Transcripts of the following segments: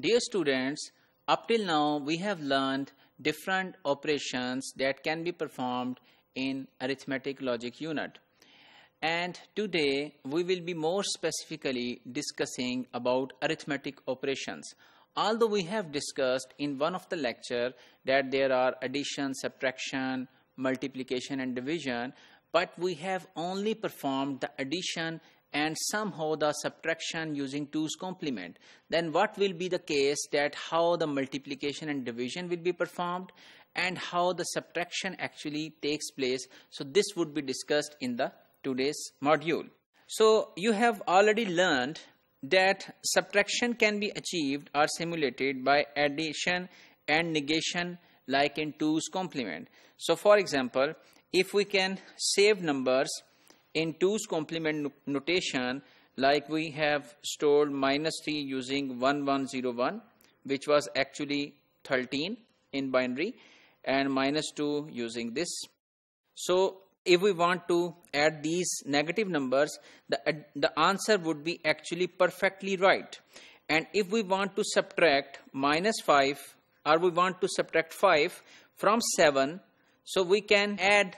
Dear students, up till now we have learned different operations that can be performed in arithmetic logic unit. And today we will be more specifically discussing about arithmetic operations. Although we have discussed in one of the lecture that there are addition, subtraction, multiplication and division, but we have only performed the addition and somehow the subtraction using 2's complement then what will be the case that how the multiplication and division will be performed and how the subtraction actually takes place so this would be discussed in the today's module so you have already learned that subtraction can be achieved or simulated by addition and negation like in 2's complement so for example if we can save numbers in 2's complement notation, like we have stored minus 3 using 1101, which was actually 13 in binary, and minus 2 using this. So if we want to add these negative numbers, the, the answer would be actually perfectly right. And if we want to subtract minus 5 or we want to subtract 5 from 7, so we can add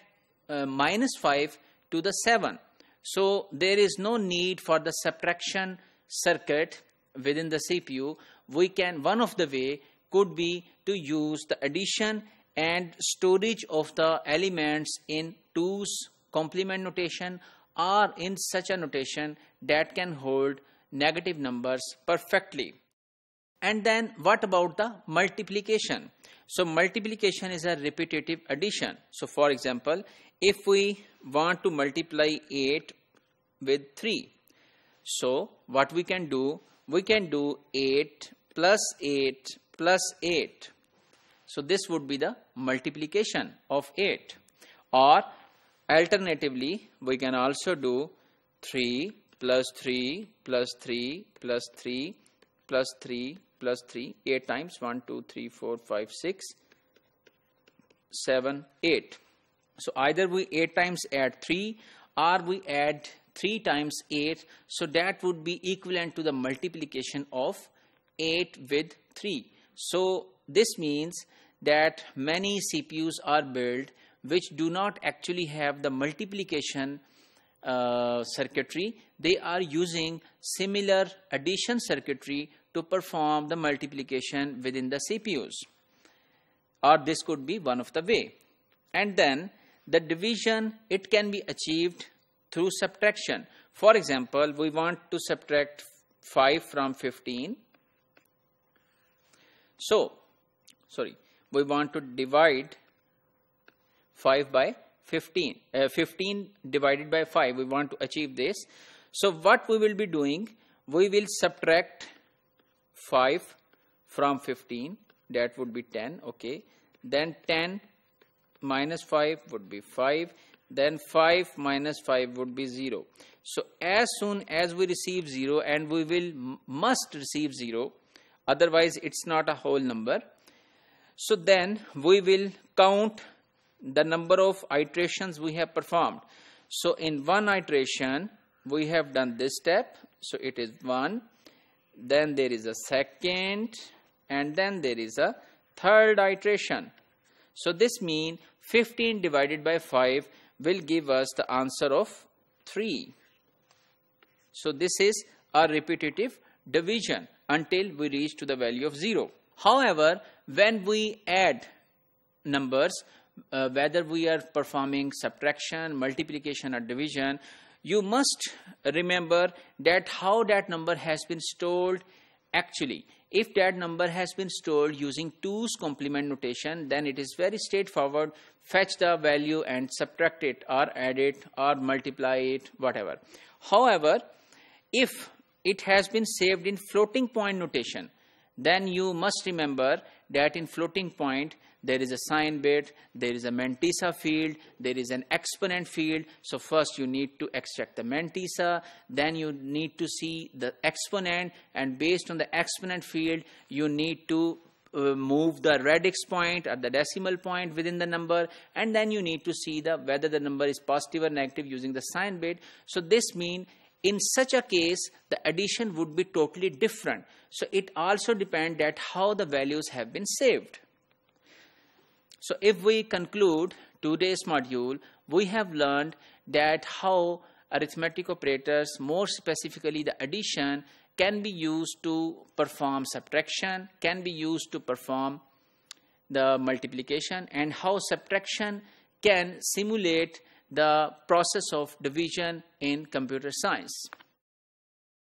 uh, minus 5 to the 7. So there is no need for the subtraction circuit within the CPU. We can, one of the way could be to use the addition and storage of the elements in 2's complement notation or in such a notation that can hold negative numbers perfectly. And then what about the multiplication? So multiplication is a repetitive addition. So for example, if we want to multiply 8 with 3, so what we can do, we can do 8 plus 8 plus 8. So this would be the multiplication of 8. Or alternatively, we can also do 3 plus 3 plus 3 plus 3 plus 3 plus 3 8 times 1 2 3 4 5 6 7 8 so either we 8 times add 3 or we add 3 times 8 so that would be equivalent to the multiplication of 8 with 3 so this means that many CPUs are built which do not actually have the multiplication uh, circuitry, they are using similar addition circuitry to perform the multiplication within the CPUs. Or this could be one of the way. And then the division, it can be achieved through subtraction. For example, we want to subtract 5 from 15. So, sorry, we want to divide 5 by 15, uh, 15 divided by 5. We want to achieve this. So what we will be doing, we will subtract 5 from 15. That would be 10. Okay. Then 10 minus 5 would be 5 then 5 minus 5 would be 0. So as soon as we receive 0 and we will must receive 0 otherwise it's not a whole number. So then we will count the number of iterations we have performed. So in one iteration, we have done this step. So it is one. Then there is a second. And then there is a third iteration. So this means 15 divided by 5 will give us the answer of 3. So this is a repetitive division until we reach to the value of 0. However, when we add numbers, uh, whether we are performing subtraction, multiplication or division, you must remember that how that number has been stored actually. If that number has been stored using 2's complement notation, then it is very straightforward. Fetch the value and subtract it or add it or multiply it, whatever. However, if it has been saved in floating point notation, then you must remember that in floating point, there is a sine bit, there is a mantissa field, there is an exponent field. So first you need to extract the mantissa, then you need to see the exponent, and based on the exponent field, you need to uh, move the radix point or the decimal point within the number and then you need to see the whether the number is positive or negative using the sign bit so this means, in such a case the addition would be totally different so it also depends that how the values have been saved so if we conclude today's module, we have learned that how arithmetic operators, more specifically the addition, can be used to perform subtraction, can be used to perform the multiplication, and how subtraction can simulate the process of division in computer science.